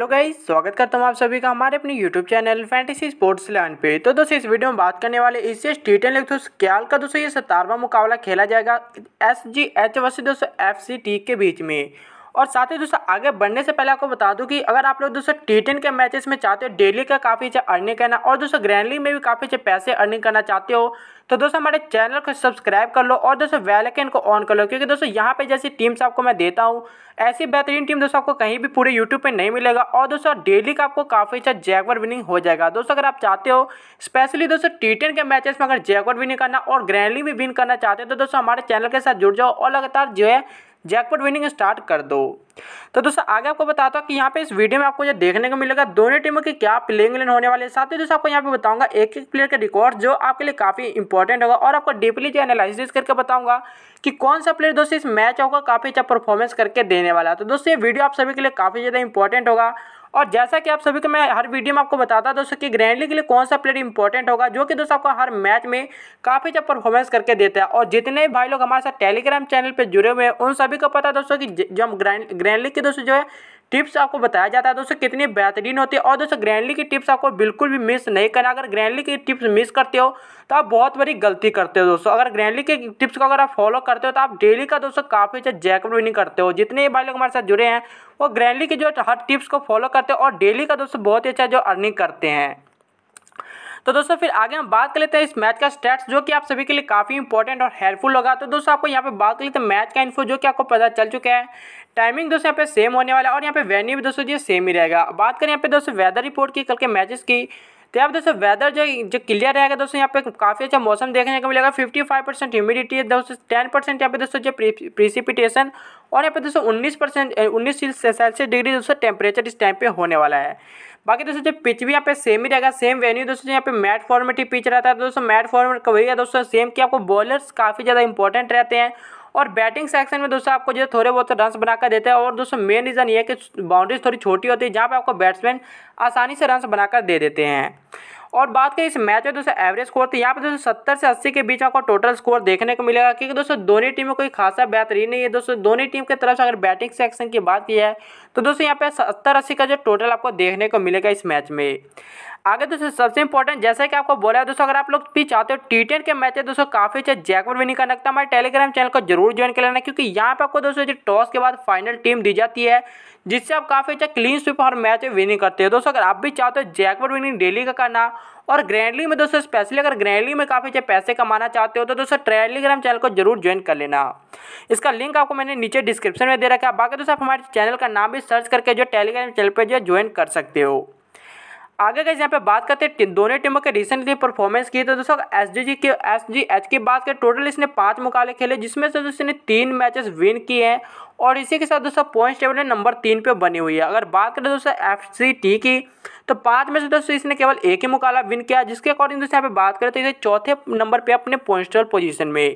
hello guys स्वागत करता हूँ आप सभी का हमारे अपने YouTube channel fantasy sports land पे तो दोस्तों इस वीडियो में बात करने वाले इससे टीटन लेग क्याल का दोस्तों ये सतारवा मुकाबला खेला जाएगा एस जी एच वर्ष दोस्तों एफ सी टी के बीच में और साथ ही दोस्तों आगे बढ़ने से पहले आपको बता दूं कि अगर आप लोग दोस्तों टी टेन के मैचेस में चाहते हो डेली का काफ़ी अच्छा अर्निंग करना और दोस्तों ग्रैंडली में भी काफ़ी अच्छे पैसे अर्निंग करना चाहते हो तो दोस्तों हमारे चैनल को सब्सक्राइब कर लो और दोस्तों वेलकन को ऑन कर लो क्योंकि दोस्तों यहाँ पर जैसी टीम्स आपको मैं देता हूँ ऐसी बेहतरीन टीम दोस्तों आपको कहीं भी पूरे यूट्यूब पर नहीं मिलेगा और दोस्तों डेली का आपको काफ़ी अच्छा जैकवर विनिंग हो जाएगा दोस्तों अगर आप चाहते हो स्पेशली दोस्तों टी टेन के मैचेस में अगर जैकवर विनिंग करना और ग्रैंडली भी विन करना चाहते हो तो दोस्तों हमारे चैनल के साथ जुड़ जाओ और लगातार जो है जैकपॉट विनिंग स्टार्ट कर दो तो दोस्तों आगे आपको बताता हूँ कि यहाँ पे इस वीडियो में आपको जो देखने को मिलेगा दोनों टीमों की क्या प्लेइंग इलेवन होने वाले साथ ही दोस्तों आपको यहाँ पे बताऊंगा एक एक प्लेयर का रिकॉर्ड जो आपके लिए काफ़ी इंपॉर्टेंट होगा और आपको डीपली जो एनालिसिस करके बताऊंगा कि कौन सा प्लेयर दोस्तों इस मैच होगा काफ़ी अच्छा परफॉर्मेंस करके देने वाला तो दोस्तों ये वीडियो आप सभी के लिए काफ़ी ज़्यादा इंपॉर्टेंट होगा और जैसा कि आप सभी को मैं हर वीडियो में आपको बताता हूँ दोस्तों कि ग्रैंडली के लिए कौन सा प्लेयर इंपॉर्टेंट होगा जो कि दोस्तों आपको हर मैच में काफ़ी जब परफॉर्मेंस करके देता है और जितने भाई लोग हमारे साथ टेलीग्राम चैनल पर जुड़े हुए हैं उन सभी को पता है दोस्तों कि जो हम ग्रैंड ग्रैंडली के दोस्तों जो है टिप्स आपको बताया जाता है दोस्तों कितनी बेहतरीन होती है और दोस्तों ग्रैंडली की टिप्स आपको बिल्कुल भी मिस नहीं करना अगर ग्रैंडली की टिप्स मिस करते हो तो आप बहुत बड़ी गलती करते हो दोस्तों अगर ग्रैंडली के टिप्स को अगर आप फॉलो करते हो तो आप डेली का दोस्तों काफ़ी अच्छा जैकअप विनिंग करते हो जितने भाई लोग हमारे साथ जुड़े हैं वो ग्रैंडली की जो हर टिप्स को फॉलो करते हो और डेली का दोस्तों बहुत ही अच्छा जो अर्निंग करते हैं तो दोस्तों फिर आगे हम बात कर लेते हैं इस मैच का स्टेट्स जो कि आप सभी के लिए काफ़ी इंपॉर्टेंट और हेल्पफुल होगा तो दोस्तों आपको यहाँ पे बात कर लेते हैं मैच का इन्फो जो कि आपको पता चल चुका है टाइमिंग दोस्तों यहाँ पे सेम होने वाला है और यहाँ पे वेन्यू भी दोस्तों ये सेम ही रहेगा बात करें यहाँ पे दोस्तों वेदर रिपोर्ट की कल के मैचेस की तो यहाँ पर दोस्तों वेदर जो जो क्लियर रहेगा दोस्तों यहाँ पे काफ़ी अच्छा मौसम देखने को मिलेगा 55 परसेंट ह्यूमिडिटी है दोस्तों 10 परसेंट यहाँ पे दोस्तों जो प्रिसिपिटेशन और यहाँ पे दोस्तों 19 परसेंट उन्नीस सेल्सियस डिग्री दोस्तों टेम्परेचर इस टाइम पे होने वाला है बाकी दोस्तों जो पिच भी यहाँ पे सेम ही रहेगा सेम वेन्यू दोस्तों यहाँ पे मैट फॉर्मेट ही पिच रहता है दोस्तों मैट फॉर्मेट वही है दोस्तों सेम कि आपको बॉलर्स काफ़ी ज़्यादा इंपॉर्टेंट रहते हैं और बैटिंग सेक्शन में दोस्तों आपको जो थोड़े बहुत रन तो बनाकर देते हैं और दोस्तों मेन रीज़न ये है कि बाउंड्रीज थोड़ी छोटी होती है जहाँ पर आपको बैट्समैन आसानी से रन बनाकर दे देते हैं और बात करें इस मैच में दोस्तों एवरेज स्कोर तो यहाँ पर दोस्तों सत्तर से अस्सी के बीच आपको टोटल स्कोर देखने को मिलेगा क्योंकि दोस्तों दोनों में कोई खासा बेहतरीन नहीं है दोस्तों दोनों टीम की तरफ से अगर बैटिंग सेक्शन की बात की है तो दोस्तों यहाँ पे सत्तर अस्सी का जो टोटल आपको देखने को मिलेगा इस मैच में आगे दोस्तों सबसे इंपॉर्टेंट जैसे कि आपको बोला है दोस्तों अगर आप लोग भी चाहते हो टी टेन के मैच है दोस्तों काफी अच्छे जैकवर विनिंग का लगता है हमारे टेलीग्राम चैनल को जरूर ज्वाइन कर लेना क्योंकि यहाँ पर आपको दोस्तों जो टॉस के बाद फाइनल टीम दी जाती है जिससे आप काफ़ी अच्छा क्लीन स्वीप और मैच विनिंग करते हैं दोस्तों अगर आप भी चाहते हो जैकपॉट विनिंग डेली का करना और ग्रैंडली में दोस्तों स्पेशली अगर ग्रैंडली में काफ़ी अच्छे पैसे कमाना चाहते हो तो दोस्तों टेलीग्राम चैनल को जरूर ज्वाइन कर लेना इसका लिंक आपको मैंने नीचे डिस्क्रिप्शन में दे रखा है बाकी दोस्तों आप हमारे चैनल का नाम भी सर्च करके जो टेलीग्राम चैनल पर जो ज्वाइन कर सकते हो आगे अगर यहाँ पे बात करते हैं दोनों टीमों के रिसेंटली परफॉर्मेंस की तो दोस्तों एस डी जी के एस जी एच की बात करें टोटल इसने पांच मुकाबले खेले जिसमें से दोस्तों ने तीन मैचेस विन किए हैं और इसी के साथ दोस्तों पॉइंट टेबल में नंबर तीन पे बनी हुई है अगर बात करें दोस्तों एफ सी टी की तो पाँच में से दोस्तों इसने केवल एक ही मुकाबला विन किया जिसके अकॉर्डिंग दोस्तों यहाँ पे बात करें तो इसे चौथे नंबर पर अपने पॉइंट टेबल पोजिशन में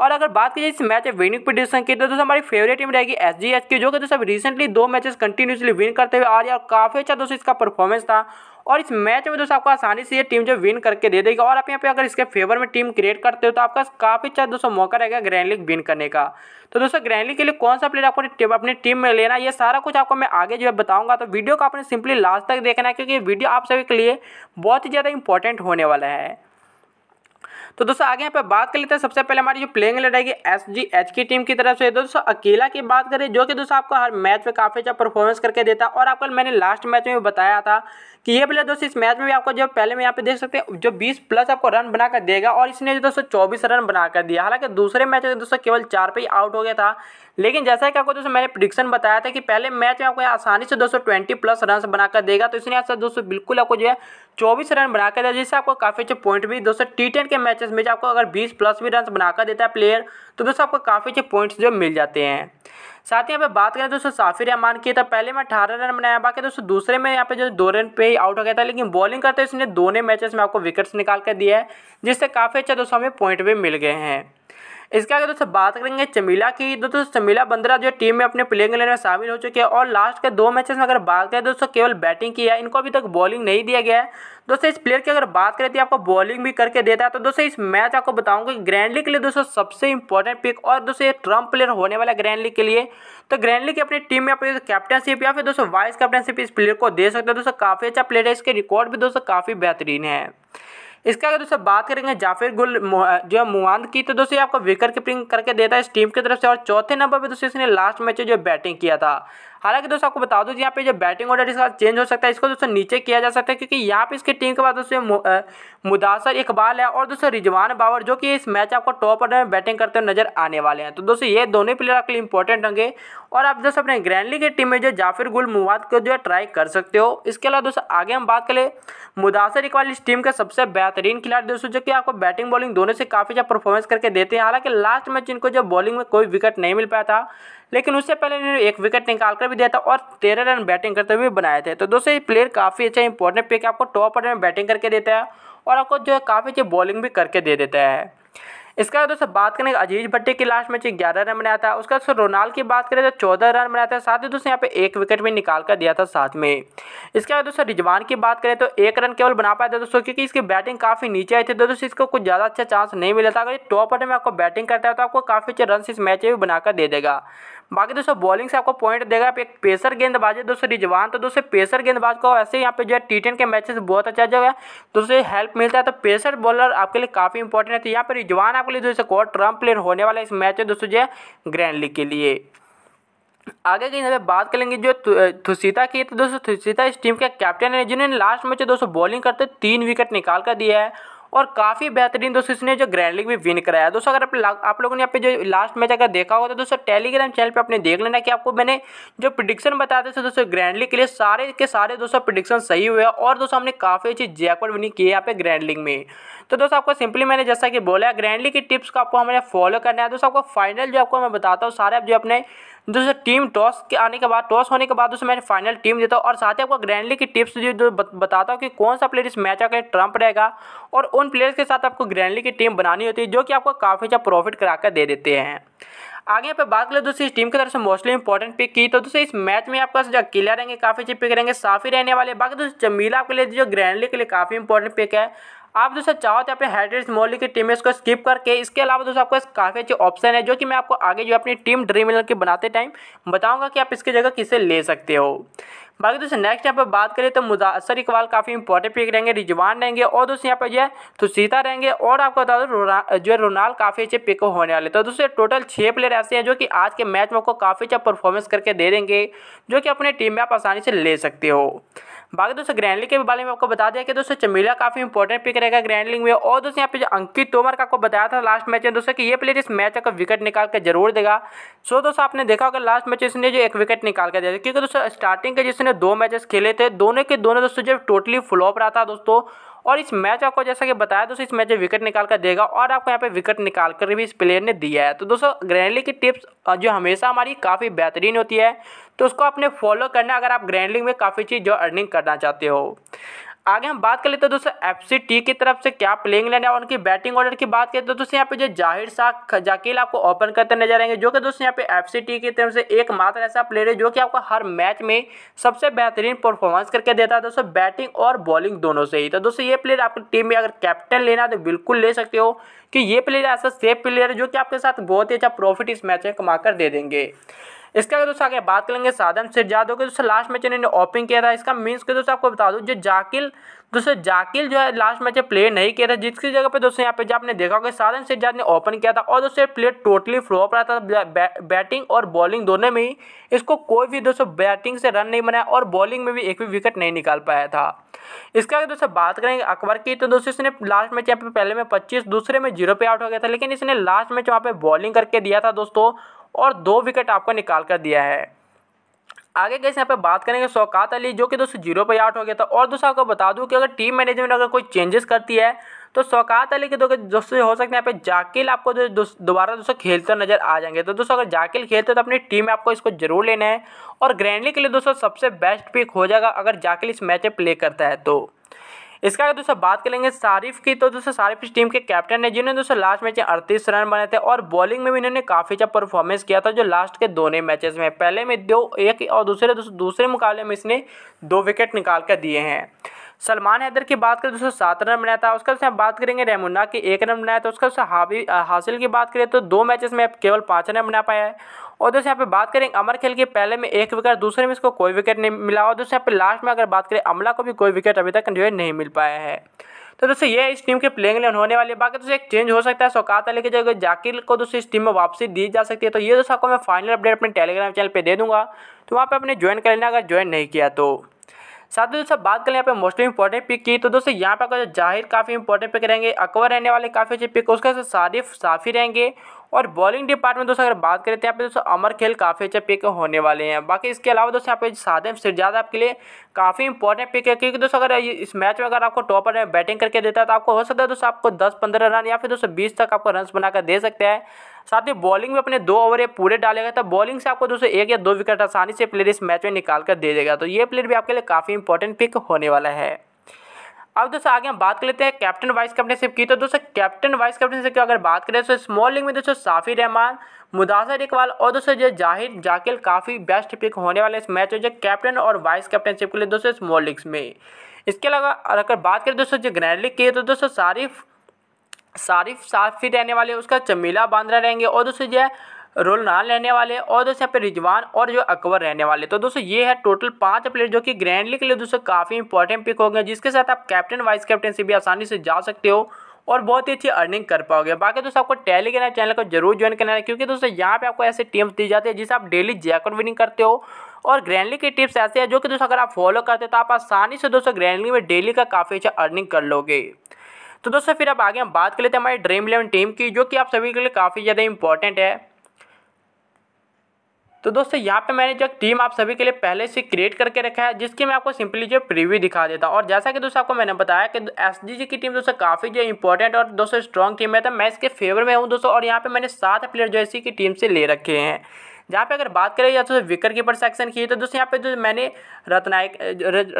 और अगर बात की जाए इस मैच विनिंग पोजिशन की तो दोस्तों हमारी फेवरेट टीम रहेगी एस जी एच की जो कि दोस्तों रिसेंटली दो मैचेस कंटिन्यूसली विन करते हुए आ रही है और काफ़ी अच्छा दोस्तों इसका परफॉर्मेंस था और इस मैच में दोस्तों आपको आसानी से ये टीम जो विन करके दे देगी और आप यहाँ पे अगर इसके फेवर में टीम क्रिएट करते हो तो आपका काफ़ी अच्छा दोस्तों मौका रहेगा ग्रैंड लीग विन करने का तो दोस्तों ग्रैंड लीग के लिए कौन सा प्लेयर आपको अपनी टीम में लेना ये सारा कुछ आपको मैं आगे जो है बताऊंगा तो वीडियो को आपने सिंपली लास्ट तक देखना है क्योंकि वीडियो आप सभी के लिए बहुत ही ज़्यादा इंपॉर्टेंट होने वाला है तो दोस्तों आगे यहाँ पे बात कर लेते हैं सबसे पहले हमारी जो प्लेइंग एलेवन रहेगी एस जी एच की टीम की तरफ से तो दोस्तों अकेला की बात करें जो कि दोस्तों आपको हर मैच में काफ़ी अच्छा परफॉर्मेंस करके देता है और आपको मैंने लास्ट मैच में भी बताया था कि ये प्लेयर दोस्तों इस मैच में भी आपको जो पहले में यहाँ पे देख सकते हैं जो 20 प्लस आपको रन बनाकर देगा और इसने जो दोस्तों 24 रन बनाकर दिया हालांकि दूसरे मैच में दोस्तों केवल चार पे ही आउट हो गया था लेकिन जैसा कि आपको दोस्तों मैंने प्रिडिक्शन बताया था कि पहले मैच में आपको आसानी से दोस्तों ट्वेंटी प्लस रन बनाकर देगा तो इसने आपसे दोस्तों बिल्कुल आपको जो है चौबीस रन बनाकर दिया जिससे आपको काफ़ी अच्छे पॉइंट भी दोस्तों टी टेन के मैचेस में आपको अगर बीस प्लस भी रन बनाकर देता है प्लेयर तो दोस्तों आपको काफ़ी अच्छे पॉइंट्स जो मिल जाते हैं साथ ही यहाँ पे बात करें दोस्तों साफिर रहमान की तो पहले में अठारह रन बनाया बाकी दोस्तों दूसरे में यहाँ पे जो दो रन पे ही आउट हो गया था लेकिन बॉलिंग करते इसने दोनों मैचेस में आपको विकेट्स निकाल कर दिया है जिससे काफ़ी अच्छा दोस्तों हमें पॉइंट भी मिल गए हैं इसके आगे दोस्तों बात करेंगे चमीला की दोस्तों चमीला बंद्रा जो टीम में अपने प्लेइंग इलेवन में शामिल हो चुके हैं और लास्ट के दो मैचेस में अगर बात करें दोस्तों केवल बैटिंग की है इनको अभी तक बॉलिंग नहीं दिया गया है दोस्तों इस प्लेयर की अगर बात करें तो आपको बॉलिंग भी करके देता है तो दोस्तों इस मैच आपको बताऊंगा कि ग्रैंडली के लिए दोस्तों सबसे इंपॉर्टेंट पिक और दोस्तों ये ट्रम्प प्लेयर होने वाला है ग्रैंडली के लिए तो लीग की अपनी टीम में अपनी कैप्टनशिप या फिर दोस्तों वाइस कैप्टनशिप इस प्लेयर को दे सकते हैं दोस्तों काफ़ी अच्छा प्लेयर है इसके रिकॉर्ड भी दोस्तों काफ़ी बेहतरीन है इसका अगर दोस्तों बात करेंगे जाफिर गुल जो है मुआंद की तो दोस्तों आपको विकेट कीपिंग करके देता है इस टीम की तरफ से और चौथे नंबर पर दोस्तों इसने लास्ट मैच जो बैटिंग किया था हालांकि दोस्तों आपको बता दो यहाँ पे जो बैटिंग ऑर्डर इसका चेंज हो सकता है इसको दोस्तों नीचे किया जा सकता है क्योंकि यहाँ पे इसके टीम के बाद दोस्तों मुदासर इकबाल है और दोस्तों रिजवान बाबर जो कि इस मैच आपको टॉप ऑर्डर में बैटिंग करते हुए नजर आने वाले हैं तो दोस्तों ये दोनों प्लेयर आपके लिए इंपॉर्टेंट होंगे और आप दोस्तों अपने ग्रैंडली की टीम में जो जाफिर गुल मुवाद को जो है ट्राई कर सकते हो इसके अलावा दोस्तों आगे हम बात करें मुदासर इकबाल इस टीम के सबसे बेहतरीन खिलाड़ी दोस्तों जो कि आपको बैटिंग बॉलिंग दोनों से काफ़ी अच्छा परफॉर्मेंस करके देते हैं हालांकि लास्ट मैच इनको जो बॉलिंग में कोई विकेट नहीं मिल पाया था लेकिन उससे पहले इन्होंने एक विकेट निकाल कर भी दिया था और तेरह रन बैटिंग करते हुए बनाए थे तो दोस्तों ये प्लेयर काफ़ी अच्छा इंपॉर्टेंट पिक आपको टॉप ऑर्डर में बैटिंग करके देता है और आपको जो है काफ़ी अच्छी बॉलिंग भी करके दे देता है इसका दोस्तों बात करें अजीज भट्टी की लास्ट मैच ग्यारह रन बनाया था उसका दोस्तों रोनाल्ड की बात करें तो चौदह रन बनाया था साथ ही दोस्तों यहाँ पे एक विकेट भी निकाल कर दिया था साथ में इसके बाद दोस्तों रिजवान की बात करें तो एक रन केवल बना पाया था दोस्तों क्योंकि इसकी बैटिंग काफ़ी नीचे आई थी तो दोस्तों इसको कुछ ज़्यादा अच्छा चांस नहीं मिला था अगर टॉप ऑर्डर में आपको बैटिंग करता है तो आपको काफ़ी अच्छे रन इस मैच में बनाकर दे देगा बाकी दोस्तों बॉलिंग से आपको पॉइंट देगा आप एक पेसर गेंदबाज है दोस्तों रिजवान तो दोस्तों पेसर गेंदबाज को ऐसे यहाँ पे जो है टी के मैचेस बहुत अच्छा जगह दोस्तों हेल्प मिलता है तो पेसर बॉलर आपके लिए काफ़ी इंपॉर्टेंट है तो यहाँ पर रिजवान आपके लिए दोस्तों कॉट ट्रम्प प्लेयर होने वाला इस मैच है दोस्तों जो ग्रैंड लीग के लिए आगे की जब बात करेंगे जो थुसीता की तो दोस्तों थुसीता इस टीम के कैप्टन है जिन्होंने लास्ट मैच दोस्तों बॉलिंग करते तीन विकेट निकाल कर दिया है और काफ़ी बेहतरीन दोस्तों इसने जो ग्रैंड लीग भी विन कराया दोस्तों अगर आप, लोगों ने यहाँ पे जो लास्ट मैच अगर देखा होगा तो दोस्तों टेलीग्राम चैनल पे आपने देख लेना कि आपको मैंने जो प्रिडिक्शन बताया था दोस्तों ग्रैंड लीग के लिए सारे के सारे दोस्तों प्रिडिक्शन सही हुए और दोस्तों हमने काफ़ी अच्छी जैकट विनिंग की है यहाँ पे ग्रैंड लीग में तो दोस्तों आपको सिंपली मैंने जैसा कि बोला ग्रैंड लीग की टिप्स को आपको हमें फॉलो करना है दोस्तों आपको फाइनल जो आपको मैं बताता हूँ सारे आप जो अपने दोस्तों टीम टॉस के आने के बाद टॉस होने के बाद दोस्तों मैं फाइनल टीम देता हूँ और साथ ही आपको ग्रैंडली की टिप्स जो बताता हूँ कि कौन सा प्लेयर इस मैच का ट्रंप रहेगा और उन प्लेयर्स के साथ आपको ग्रैंडली की टीम बनानी होती है जो कि आपको काफ़ी ज़्यादा अच्छा प्रॉफिट करा कर दे देते हैं आगे पे बात करें दोस्तों इस टीम की तरफ से मोस्टली इंपॉर्टेंट पिक की तो दोस्तों इस मैच में आपका जो किला रहेंगे काफ़ी अच्छे पिक रहेंगे साफी रहने वाले बाकी दोस्तों जमीला आपके लिए जो ग्रैंडली के लिए काफ़ी इंपॉर्टेंट पिक है आप दोस्तों चाहो तो अपने हेड्रेस मोली की टीम इसको स्किप करके इसके अलावा दोस्तों आपको काफ़ी अच्छे ऑप्शन है जो कि मैं आपको आगे जो अपनी टीम ड्रीम इलेवन की बनाते टाइम बताऊंगा कि आप इसकी जगह किसे ले सकते हो बाकी दोस्तों नेक्स्ट यहाँ पर बात करें तो मुदासर इकबाल काफ़ी इंपॉर्टेंट पिक रहेंगे रिजवान रहेंगे और दोस्तों यहाँ पर जो है तो सीता रहेंगे और आपको बता दो जो है रोनाल काफ़ी अच्छे पिक होने वाले तो दोस्तों टोटल छः प्लेयर ऐसे हैं जो कि आज के मैच में आपको काफ़ी अच्छा परफॉर्मेंस करके दे देंगे जो कि अपने टीम में आप आसानी से ले सकते हो बाकी दोस्तों ग्रैंडलिंग के बारे में आपको बता दिया कि दोस्तों चमेला काफी इंपॉर्टेंट पिक रहेगा ग्रैंडलिंग में और दोस्तों यहाँ पे जो अंकित तोमर का आपको बताया था लास्ट मैच में दोस्तों कि ये प्लेयर इस मैच का विकेट निकाल के जरूर देगा सो दोस्तों आपने देखा होगा लास्ट मैच इसने जो एक विकेट निकाल के दिया क्योंकि दोस्तों स्टार्टिंग के जिसने दो मैचेस खेले थे दोनों के दोनों दोस्तों जब टोटली फ्लॉप रहा था दोस्तों और इस मैच आपको जैसा कि बताया दोस्तों इस मैच में विकेट निकाल कर देगा और आपको यहाँ पे विकेट निकाल कर भी इस प्लेयर ने दिया है तो दोस्तों ग्रैंडली की टिप्स जो हमेशा हमारी काफ़ी बेहतरीन होती है तो उसको आपने फॉलो करना अगर आप ग्रैंडलिंग में काफ़ी चीज़ जो अर्निंग करना चाहते हो आगे हम बात कर लेते हैं दोस्तों एफ सी टी की तरफ से क्या प्लेइंग लेने और उनकी बैटिंग ऑर्डर की बात करें तो दोस्तों यहाँ पे जो जाहिर शाह जाकेल आपको ओपन करते नजर आएंगे जो कि दोस्तों यहाँ पे एफ सी टी की तरफ से एकमात्र ऐसा प्लेयर है जो कि आपको हर मैच में सबसे बेहतरीन परफॉर्मेंस करके देता है दोस्तों बैटिंग और बॉलिंग दोनों से ही तो दोस्तों ये प्लेयर आपकी टीम में अगर कैप्टन लेना है तो बिल्कुल ले सकते हो कि ये प्लेयर ऐसा सेफ प्लेयर है जो कि आपके साथ बहुत ही अच्छा प्रॉफिट इस मैच में कमा कर दे देंगे इसके अगर दोस्तों आगे बात करेंगे साधन सिर्फ यादव के तो दोस्तों लास्ट मैच इन्होंने ओपनिंग किया था इसका मीन्स के दोस्तों आपको बता दूँ जो जाकिल दोस्तों जाकिल जो है लास्ट मैच प्ले नहीं किया था जिसकी जगह पे दोस्तों यहाँ पे जो आपने देखा होगा साधन सिरजाद ने ओपन किया था और दोस्तों प्लेयर टोटली फ्लॉप रहा था बैटिंग और बॉलिंग दोनों में ही इसको कोई भी दोस्तों बैटिंग से रन नहीं बनाया और बॉलिंग में भी एक भी विकेट नहीं निकाल पाया था इसके अगर दोस्तों बात करेंगे अकबर की तो दोस्तों इसने लास्ट मैच यहाँ पे पहले में पच्चीस दूसरे में जीरो पे आउट हो गया था लेकिन इसने लास्ट मैच वहाँ पे बॉलिंग करके दिया था दोस्तों और दो विकेट आपको निकाल कर दिया है आगे गए यहाँ पे बात करेंगे शौकात अली जो कि दोस्तों जीरो पे आउट हो गया था और दोस्तों आपको बता दूं कि अगर टीम मैनेजमेंट अगर कोई चेंजेस करती है तो शौकात अली के दो दोस्तों हो सकते हैं यहाँ पे जाकिल आपको दोबारा दोस्तों खेलते नजर आ जाएंगे तो दोस्तों अगर जाकिल खेलते तो अपनी टीम में आपको इसको जरूर लेना है और ग्रैंडली के लिए दोस्तों सबसे बेस्ट पिक हो जाएगा अगर जाकिल इस मैच में प्ले करता है तो इसका अगर दोस्तों बात करेंगे शारिफ की तो दोस्तों शारिफ इस टीम के कैप्टन है जिन्होंने दोस्तों लास्ट मैच में अड़तीस रन बनाए थे और बॉलिंग में भी इन्होंने काफ़ी अच्छा परफॉर्मेंस किया था जो लास्ट के दोनों मैचेस में पहले में दो एक और दूसरे दोस्तों दूसरे मुकाबले में इसने दो विकेट निकाल कर दिए हैं सलमान हैदर की बात करें दोस्तों सात रन बनाया था उसका दोस्तों बात करेंगे रेमुन्ना की एक रन बनाया था उसका दोस्तों हाबी हासिल की बात करें तो दो मैचेस में केवल पाँच रन बना पाया है और दोस्तों यहाँ पे बात करें अमर खेल के पहले में एक विकेट दूसरे में इसको कोई विकेट नहीं मिला और दोस्तों यहाँ पे लास्ट में अगर बात करें अमला को भी कोई विकेट अभी तक जो है नहीं मिल पाया है तो दोस्तों ये इस टीम के प्लेइंग इलेवन होने वाली है बाकी दोस्तों एक चेंज हो सकता है सौकात अली की जगह जाकिर को दोस्तों इस टीम में वापसी दी जा सकती है तो ये दोस्तों आपको मैं फाइनल अपडेट अपने टेलीग्राम चैनल पर दे दूँगा तो वहाँ पर अपने ज्वाइन कर लेना अगर ज्वाइन नहीं किया तो साथ ही दोस्तों बात करें यहाँ पे मोस्टली इंपॉर्टेंट पिक की तो दोस्तों यहाँ पे जाहिर काफ़ी इंपॉर्टेंट पिक रहेंगे अकबर रहने वाले काफ़ी अच्छे पिक उसके साथ सारिफ साफी रहेंगे और बॉलिंग डिपार्टमेंट दोस्तों अगर बात करें तो यहाँ पे दोस्तों अमर खेल काफ़ी अच्छे पिक होने वाले हैं बाकी इसके अलावा दोस्तों यहाँ पे सादिम सिरजाद आपके लिए काफ़ी इंपॉर्टेंट पिक है क्योंकि दोस्तों अगर इस मैच में अगर आपको टॉपर में बैटिंग करके देता है तो आपको हो सकता है दोस्तों आपको दस पंद्रह रन या फिर दोस्तों बीस तक आपको रन बनाकर दे सकते हैं साथ ही बॉलिंग में अपने दो ओवर पूरे डालेगा तो बॉलिंग से आपको दोस्तों एक या दो विकेट आसानी से प्लेयर इस मैच में निकाल कर दे देगा तो ये प्लेयर भी आपके लिए काफ़ी इंपॉर्टेंट पिक होने वाला है अब दोस्तों आगे हम बात कर लेते हैं कैप्टन वाइस कैप्टनशिप की तो दोस्तों कैप्टन वाइस कैप्टनशिप की अगर बात करें तो स्मॉल लीग में दोस्तों साफी रहमान मुदासर इकबाल और दोस्तों जो जाहिर जाकिल काफ़ी बेस्ट पिक होने वाले इस मैच में जो कैप्टन और वाइस कैप्टनशिप के लिए दोस्तों स्मॉल लीग्स में इसके अलावा अगर बात करें दोस्तों जो ग्रैंड लीग की है तो दोस्तों सारिफ सारिफ साफी रहने वाले उसका चमीला बांद्रा रहेंगे और दोस्तों जो है रोल नाल रहने वाले और दोस्तों यहाँ पे रिजवान और जो अकबर रहने वाले तो दोस्तों ये है टोटल पांच प्लेयर जो कि ग्रैंडली के लिए दोस्तों काफ़ी इंपॉर्टेंट पिक हो गए जिसके साथ आप कैप्टन वाइस कैप्टन से भी आसानी से जा सकते हो और बहुत ही अच्छी अर्निंग कर पाओगे बाकी दोस्तों आपको टेलीग्राम चैनल को जरूर ज्वाइन करना है क्योंकि दोस्तों यहाँ पे आपको ऐसे टीम्स दी जाती है जिसे आप डेली जैकट विनिंग करते हो और ग्रैंडली की टिप्स ऐसे हैं जो कि दोस्तों अगर आप फॉलो करते हो तो आप आसानी से दोस्तों ग्रैंडली में डेली का काफ़ी अच्छा अर्निंग कर लोगे तो दोस्तों फिर अब आगे हम बात कर लेते हैं हमारी ड्रीम इलेवन टीम की जो कि आप सभी के लिए काफ़ी ज़्यादा इंपॉर्टेंट है तो दोस्तों यहाँ पे मैंने जो टीम आप सभी के लिए पहले से क्रिएट करके रखा है जिसकी मैं आपको सिंपली जो प्रीव्यू दिखा देता हूँ और जैसा कि दोस्तों आपको मैंने बताया कि एस की टीम दोस्तों काफ़ी जो इंपॉर्टेंट और दोस्तों स्ट्रॉन्ग टीम है तो मैं इसके फेवर में हूँ दोस्तों और यहाँ पर मैंने सात प्लेयर जो इसी की टीम से ले रखे हैं जहाँ पे अगर बात करें या तो विकेट कीपर सेक्शन की तो दोस्तों यहाँ पे जो मैंने रत्नायक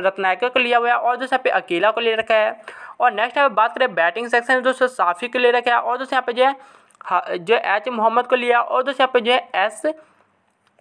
रत्नायक को लिया हुआ है और दोस्तों यहाँ पे अकेला को ले रखा है और नेक्स्ट यहाँ पे बात करें बैटिंग सेक्शन में दोस्तों साफ़ी को ले रखा है और दोस्तों यहाँ पे जो है जो एच मोहम्मद को लिया और दोस्तों यहाँ पे जो है एस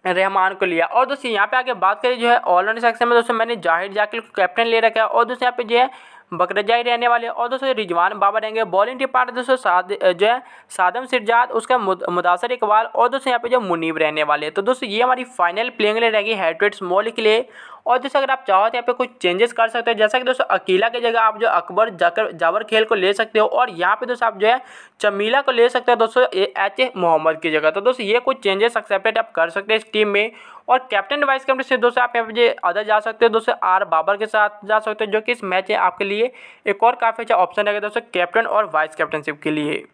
रहमान को लिया और दोस्तों यहाँ पे आगे बात करें जो है ऑलराउंडर सेक्शन में दोस्तों मैंने जाहिर जाकिर को कैप्टन ले रखा है और दोस्तों यहाँ पे जो है बकरजाई रहने वाले और दोस्तों रिजवान बाबर रहेंगे बॉलिंग डिपार्ट दोस्तों साद जो है सादम सिरजाद उसका मुदासर इकबाल और दोस्तों यहाँ पे जो मुनीब रहने वाले तो दोस्तों ये हमारी फाइनल प्लेइंग ले रहेगी हेट्रेट्स मॉल के लिए और दोस्तों अगर आप चाहो तो यहाँ पे कुछ चेंजेस कर सकते हो जैसा कि दोस्तों अकेला की जगह आप जो अकबर जाकर जावर खेल को ले सकते हो और यहाँ पे दोस्तों आप जो है चमीला को ले सकते हो दोस्तों एच ए मोहम्मद की जगह तो दोस्तों ये कुछ चेंजेस एक्सेप्टेड आप कर सकते हैं इस टीम में और कैप्टन वाइस कैप्टन से दोस्तों आप यहाँ पे अदर जा सकते हो दोस्तों आर बाबर के साथ जा सकते हो जो कि इस मैच में आपके लिए एक और काफ़ी अच्छा ऑप्शन रहेगा दोस्तों कैप्टन और वाइस कैप्टनशिप के लिए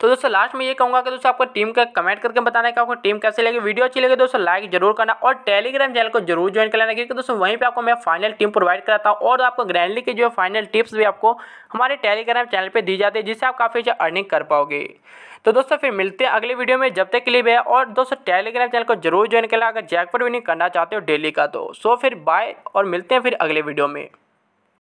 तो दोस्तों लास्ट में ये कहूँगा कि दोस्तों आपको टीम का कमेंट करके बताना है कि आपको टीम कैसे लगी वीडियो अच्छी लगी तो दोस्तों लाइक जरूर करना और टेलीग्राम चैनल को जरूर ज्वाइन कर लेना क्योंकि दोस्तों वहीं पे आपको मैं फाइनल टीम प्रोवाइड कराता हूँ और आपको ग्रैंडली की जो फाइनल टिप्स भी आपको हमारे टेलीग्राम चैनल पर दी जाती है जिससे आप काफ़ी अच्छा अर्निंग कर पाओगे तो दोस्तों फिर मिलते हैं अगले वीडियो में जब तक के लिए भैया और दोस्तों टेलीग्राम चैनल को जरूर ज्वाइन कर लेना अगर जैकपॉट विनिंग करना चाहते हो डेली का तो सो फिर बाय और मिलते हैं फिर अगले वीडियो में